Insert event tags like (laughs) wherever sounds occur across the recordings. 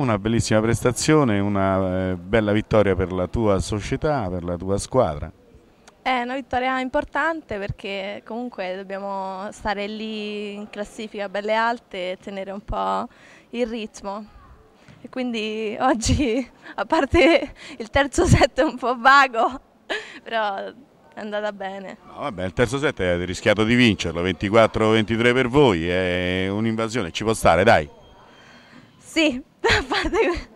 una bellissima prestazione, una eh, bella vittoria per la tua società, per la tua squadra. È una vittoria importante perché comunque dobbiamo stare lì in classifica belle alte e tenere un po' il ritmo. E quindi (laughs) oggi, a parte il terzo set un po' vago, (laughs) però è andata bene. No, vabbè, il terzo set avete rischiato di vincerlo, 24-23 per voi, è un'invasione, ci può stare, dai. Sì, (laughs)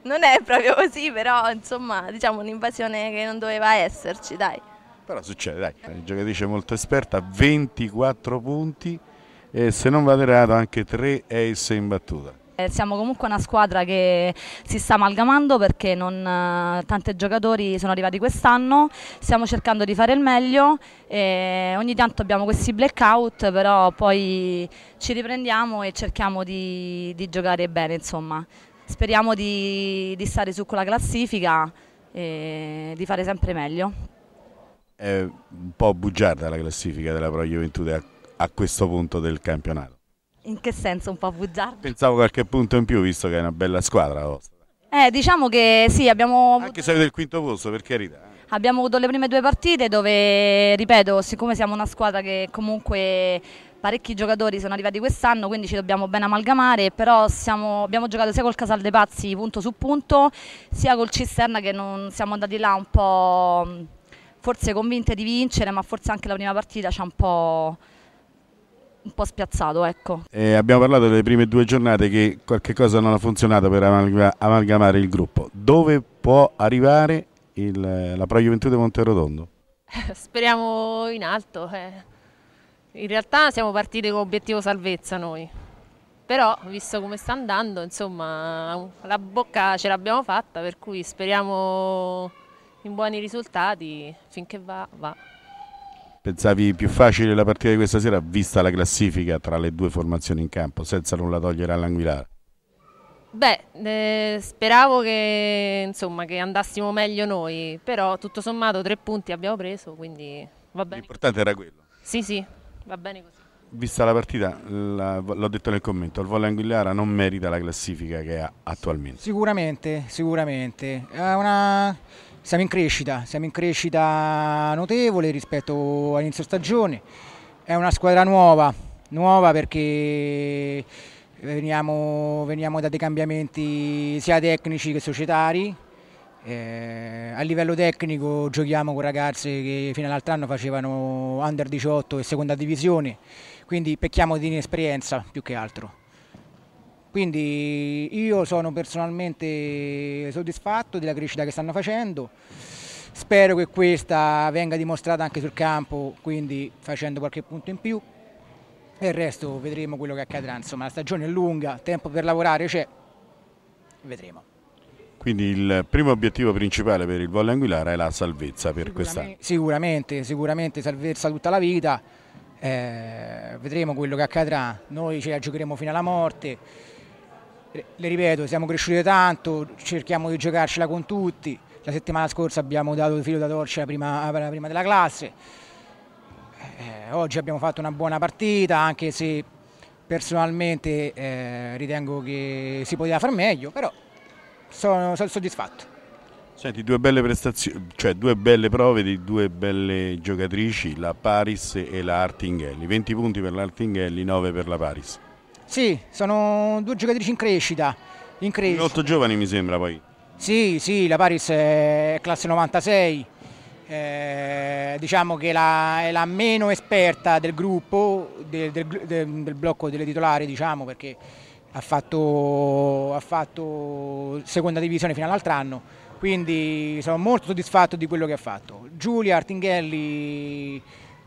non è proprio così, però insomma diciamo un'invasione che non doveva esserci, dai. Però succede, dai. La giocatrice molto esperta, 24 punti e se non vado errato anche 3 ace in battuta. Eh, siamo comunque una squadra che si sta amalgamando perché non, eh, tanti giocatori sono arrivati quest'anno, stiamo cercando di fare il meglio e ogni tanto abbiamo questi blackout però poi ci riprendiamo e cerchiamo di, di giocare bene insomma. Speriamo di, di, stare su quella classifica e di fare sempre meglio. È un po' bugiarda la classifica della Pro Juventude a questo punto del campionato. In che senso un po' bugiardo? Pensavo qualche punto in più, visto che è una bella squadra la oh. vostra. Eh, diciamo che sì, abbiamo... Anche se avete il quinto posto, per carità. Abbiamo avuto le prime due partite dove, ripeto, siccome siamo una squadra che comunque parecchi giocatori sono arrivati quest'anno, quindi ci dobbiamo ben amalgamare, però siamo, abbiamo giocato sia col Casal dei Pazzi punto su punto, sia col Cisterna che non siamo andati là un po' forse convinte di vincere, ma forse anche la prima partita ci ha un po' un po' spiazzato. Ecco. Eh, abbiamo parlato delle prime due giornate che qualche cosa non ha funzionato per amalgamare il gruppo. Dove può arrivare il, la Pro Juventù di Monterotondo? Eh, speriamo in alto. Eh. In realtà siamo partiti con obiettivo salvezza noi, però visto come sta andando, insomma, la bocca ce l'abbiamo fatta, per cui speriamo in buoni risultati, finché va, va. Pensavi più facile la partita di questa sera vista la classifica tra le due formazioni in campo, senza nulla togliere all'Anguilare? Beh, eh, speravo che, insomma, che andassimo meglio noi, però tutto sommato tre punti abbiamo preso, quindi va bene. L'importante era quello. Sì, sì, va bene così. Vista la partita, l'ho detto nel commento, il volo Anguillara non merita la classifica che ha attualmente. Sicuramente, sicuramente. È una siamo in crescita, siamo in crescita notevole rispetto all'inizio stagione, è una squadra nuova, nuova perché veniamo, veniamo da dei cambiamenti sia tecnici che societari, eh, a livello tecnico giochiamo con ragazze che fino all'altro anno facevano under 18 e seconda divisione, quindi pecchiamo di inesperienza più che altro. Quindi io sono personalmente soddisfatto della crescita che stanno facendo, spero che questa venga dimostrata anche sul campo, quindi facendo qualche punto in più e il resto vedremo quello che accadrà, insomma la stagione è lunga, tempo per lavorare c'è, vedremo. Quindi il primo obiettivo principale per il Volle Anguillara è la salvezza per quest'anno? Sicuramente, sicuramente salvezza tutta la vita, eh, vedremo quello che accadrà, noi ci la giocheremo fino alla morte, le ripeto, siamo cresciute tanto, cerchiamo di giocarcela con tutti. La settimana scorsa abbiamo dato il filo da torcere alla prima della classe. Eh, oggi abbiamo fatto una buona partita, anche se personalmente eh, ritengo che si poteva far meglio, però sono, sono soddisfatto. Senti, due belle prestazioni, cioè due belle prove di due belle giocatrici, la Paris e la Artinghelli. 20 punti per l'Artinghelli, 9 per la Paris. Sì, sono due giocatrici in crescita. In crescita. Molto giovani mi sembra poi. Sì, sì, la Paris è classe 96, eh, diciamo che la, è la meno esperta del gruppo, del, del, del blocco delle titolari, diciamo, perché ha fatto, ha fatto seconda divisione fino all'altro anno, quindi sono molto soddisfatto di quello che ha fatto. Giulia Artinghelli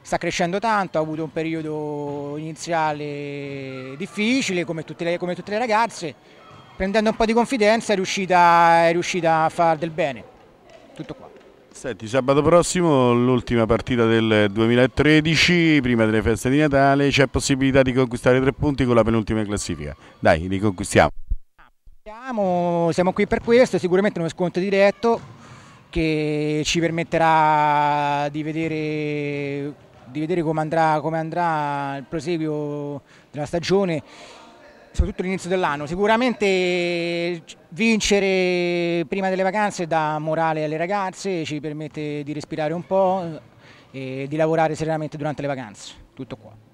sta crescendo tanto, ha avuto un periodo iniziale difficile come tutte le, come tutte le ragazze, prendendo un po' di confidenza è riuscita, è riuscita a far del bene. Tutto qua. Senti, sabato prossimo l'ultima partita del 2013, prima delle feste di Natale, c'è possibilità di conquistare tre punti con la penultima classifica. Dai, li conquistiamo. Siamo, siamo qui per questo, sicuramente uno sconto diretto che ci permetterà di vedere di vedere come andrà, come andrà il proseguio della stagione soprattutto l'inizio dell'anno. Sicuramente vincere prima delle vacanze dà morale alle ragazze, ci permette di respirare un po' e di lavorare serenamente durante le vacanze. Tutto qua.